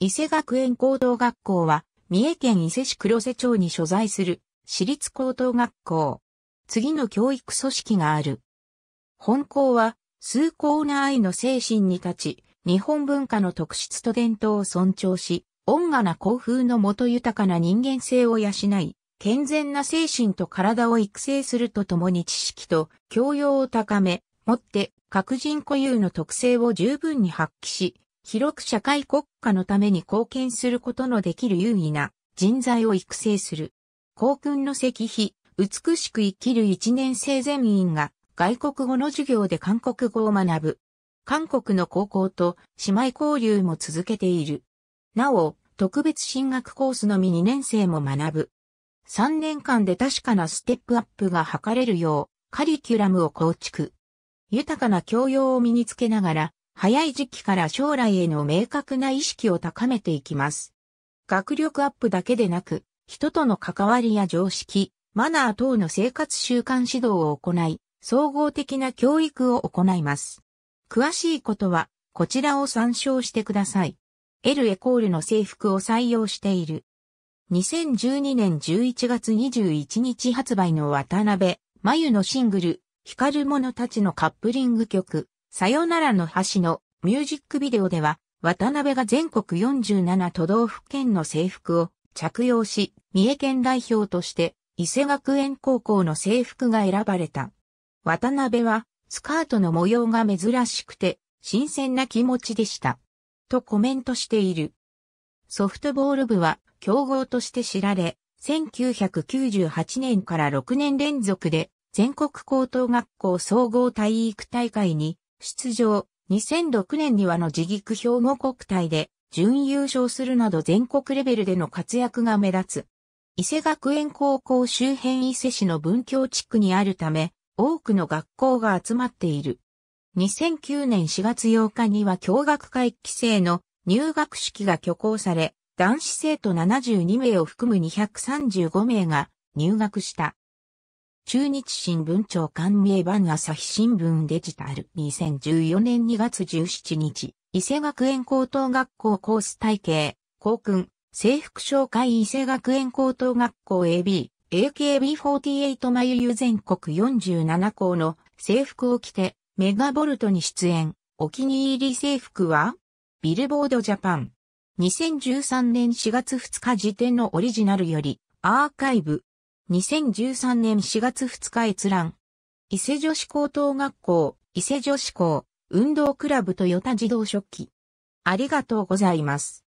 伊勢学園高等学校は、三重県伊勢市黒瀬町に所在する、私立高等学校。次の教育組織がある。本校は、崇高な愛の精神に立ち、日本文化の特質と伝統を尊重し、恩雅な校風のもと豊かな人間性を養い、健全な精神と体を育成するとともに知識と教養を高め、もって、各人固有の特性を十分に発揮し、広く社会国家のために貢献することのできる有意な人材を育成する。校訓の石碑、美しく生きる一年生全員が外国語の授業で韓国語を学ぶ。韓国の高校と姉妹交流も続けている。なお、特別進学コースのみ2年生も学ぶ。3年間で確かなステップアップが図れるよう、カリキュラムを構築。豊かな教養を身につけながら、早い時期から将来への明確な意識を高めていきます。学力アップだけでなく、人との関わりや常識、マナー等の生活習慣指導を行い、総合的な教育を行います。詳しいことは、こちらを参照してください。L エコールの制服を採用している。2012年11月21日発売の渡辺、眉のシングル、光る者たちのカップリング曲、さよならの橋のミュージックビデオでは、渡辺が全国47都道府県の制服を着用し、三重県代表として伊勢学園高校の制服が選ばれた。渡辺はスカートの模様が珍しくて新鮮な気持ちでした。とコメントしている。ソフトボール部は強豪として知られ、1998年から6年連続で全国高等学校総合体育大会に出場、2006年にはの自菊兵庫国体で準優勝するなど全国レベルでの活躍が目立つ。伊勢学園高校周辺伊勢市の文教地区にあるため、多くの学校が集まっている。2009年4月8日には教学会規制の入学式が挙行され、男子生徒72名を含む235名が入学した。中日新聞長官名版朝日新聞デジタル2014年2月17日、伊勢学園高等学校コース体系、校訓、制服紹介伊勢学園高等学校 AB、AKB48 眉優全国47校の制服を着てメガボルトに出演。お気に入り制服はビルボードジャパン。2013年4月2日時点のオリジナルよりアーカイブ2013年4月2日閲覧。伊勢女子高等学校、伊勢女子校、運動クラブトヨタ自動食器。ありがとうございます。